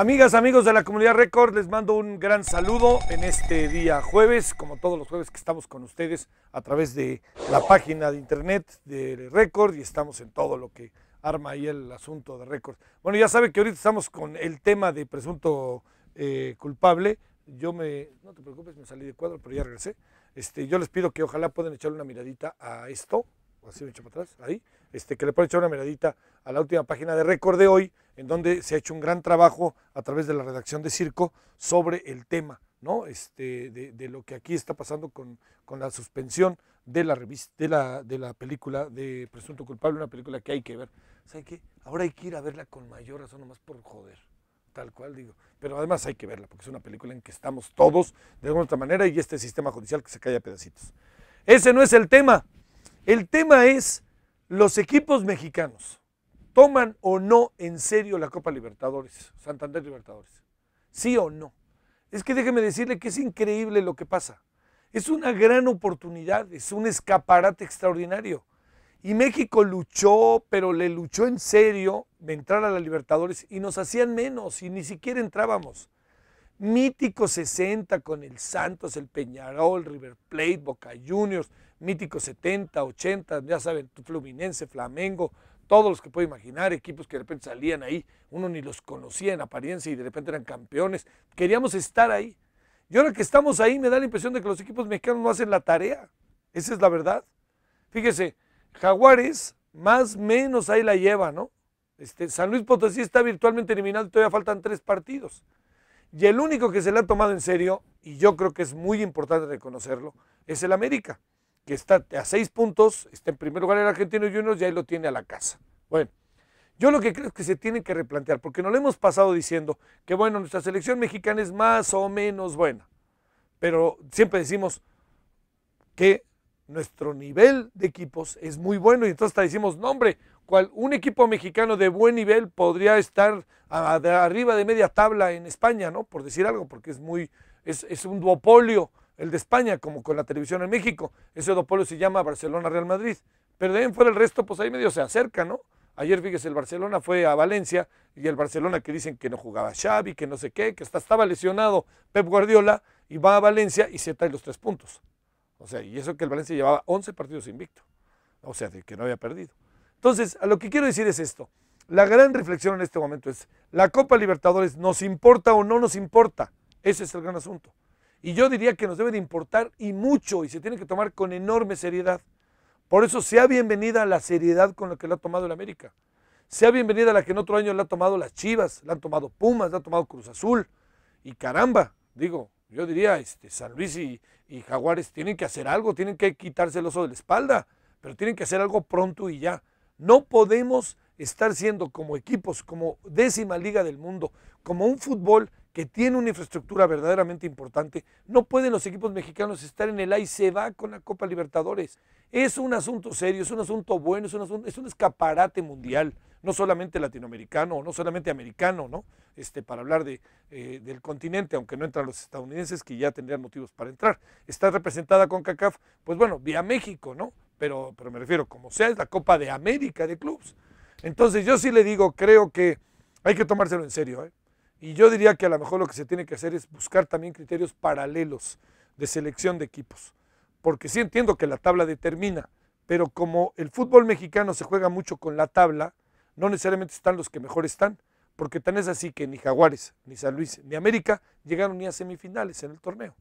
Amigas, amigos de la comunidad Record, les mando un gran saludo en este día jueves, como todos los jueves que estamos con ustedes a través de la página de internet de Record y estamos en todo lo que arma ahí el asunto de Record. Bueno, ya saben que ahorita estamos con el tema de presunto eh, culpable. Yo me, no te preocupes, me salí de cuadro, pero ya regresé. Este, yo les pido que ojalá puedan echarle una miradita a esto, así me echo para atrás, ahí, este, que le puedan echar una miradita a la última página de Record de hoy, en donde se ha hecho un gran trabajo a través de la redacción de Circo sobre el tema, ¿no? Este, de, lo que aquí está pasando con, la suspensión de la, revista, de, la, película de Presunto Culpable, una película que hay que ver. ¿Sabe qué? Ahora hay que ir a verla con mayor razón, nomás por joder tal cual digo. Pero además hay que verla, porque es una película en que estamos todos de alguna otra manera y este sistema judicial que se cae a pedacitos. Ese no es el tema. El tema es los equipos mexicanos. ¿Toman o no en serio la Copa Libertadores, Santander Libertadores? ¿Sí o no? Es que déjeme decirle que es increíble lo que pasa. Es una gran oportunidad, es un escaparate extraordinario. Y México luchó, pero le luchó en serio de entrar a la Libertadores y nos hacían menos y ni siquiera entrábamos. Mítico 60 con el Santos, el Peñarol, River Plate, Boca Juniors, Mítico 70, 80, ya saben, Fluminense, Flamengo, todos los que puedo imaginar, equipos que de repente salían ahí, uno ni los conocía en apariencia y de repente eran campeones. Queríamos estar ahí. Y ahora que estamos ahí, me da la impresión de que los equipos mexicanos no hacen la tarea. Esa es la verdad. Fíjese, Jaguares más menos ahí la lleva, ¿no? Este, San Luis Potosí está virtualmente eliminado y todavía faltan tres partidos. Y el único que se le ha tomado en serio, y yo creo que es muy importante reconocerlo, es el América que está a seis puntos, está en primer lugar el Argentino Juniors y ahí lo tiene a la casa. Bueno, yo lo que creo es que se tiene que replantear, porque nos lo hemos pasado diciendo que, bueno, nuestra selección mexicana es más o menos buena, pero siempre decimos que nuestro nivel de equipos es muy bueno y entonces decimos, no hombre, un equipo mexicano de buen nivel podría estar arriba de media tabla en España, ¿no? Por decir algo, porque es muy, es, es un duopolio el de España, como con la televisión en México. Ese polo se llama Barcelona-Real Madrid. Pero de ahí fuera el resto, pues ahí medio se acerca, ¿no? Ayer fíjese, el Barcelona fue a Valencia y el Barcelona que dicen que no jugaba Xavi, que no sé qué, que hasta estaba lesionado Pep Guardiola y va a Valencia y se trae los tres puntos. O sea, y eso que el Valencia llevaba 11 partidos invicto. O sea, de que no había perdido. Entonces, a lo que quiero decir es esto. La gran reflexión en este momento es, ¿la Copa Libertadores nos importa o no nos importa? Ese es el gran asunto. Y yo diría que nos debe de importar y mucho y se tiene que tomar con enorme seriedad. Por eso sea bienvenida la seriedad con la que la ha tomado el América. Sea bienvenida la que en otro año la ha tomado las Chivas, la han tomado Pumas, la ha tomado Cruz Azul. Y caramba, digo, yo diría, este, San Luis y, y Jaguares tienen que hacer algo, tienen que quitarse el oso de la espalda, pero tienen que hacer algo pronto y ya. No podemos estar siendo como equipos, como décima liga del mundo, como un fútbol que tiene una infraestructura verdaderamente importante, no pueden los equipos mexicanos estar en el A y se va con la Copa Libertadores. Es un asunto serio, es un asunto bueno, es un, es un escaparate mundial, no solamente latinoamericano no solamente americano, ¿no? Este, para hablar de, eh, del continente, aunque no entran los estadounidenses, que ya tendrían motivos para entrar. Está representada con CACAF, pues bueno, vía México, ¿no? Pero, pero me refiero, como sea, la Copa de América de clubs Entonces yo sí le digo, creo que hay que tomárselo en serio, ¿eh? Y yo diría que a lo mejor lo que se tiene que hacer es buscar también criterios paralelos de selección de equipos. Porque sí entiendo que la tabla determina, pero como el fútbol mexicano se juega mucho con la tabla, no necesariamente están los que mejor están. Porque tan es así que ni Jaguares, ni San Luis, ni América llegaron ni a semifinales en el torneo.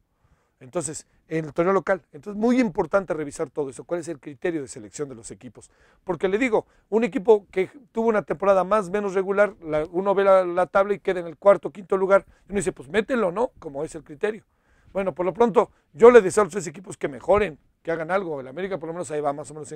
Entonces, en el torneo local. Entonces, muy importante revisar todo eso. ¿Cuál es el criterio de selección de los equipos? Porque le digo, un equipo que tuvo una temporada más menos regular, uno ve la, tabla y queda en el cuarto, quinto lugar, y uno dice, pues mételo, ¿no? Como es el criterio. Bueno, por lo pronto, yo le deseo a los tres equipos que mejoren, que hagan algo. El América, por lo menos, ahí va más o menos.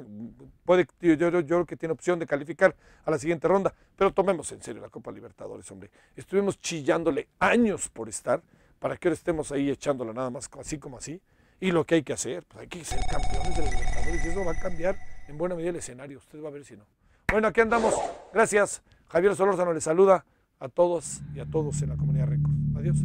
puede, yo, yo creo que tiene opción de calificar a la siguiente ronda. Pero tomemos en serio la Copa Libertadores, hombre. Estuvimos chillándole años por estar para que ahora estemos ahí echándola nada más así como así. Y lo que hay que hacer, pues hay que ser campeones de los Libertadores y eso va a cambiar en buena medida el escenario. Usted va a ver si no. Bueno, aquí andamos. Gracias. Javier Solórzano le saluda a todos y a todos en la comunidad Récord. Adiós.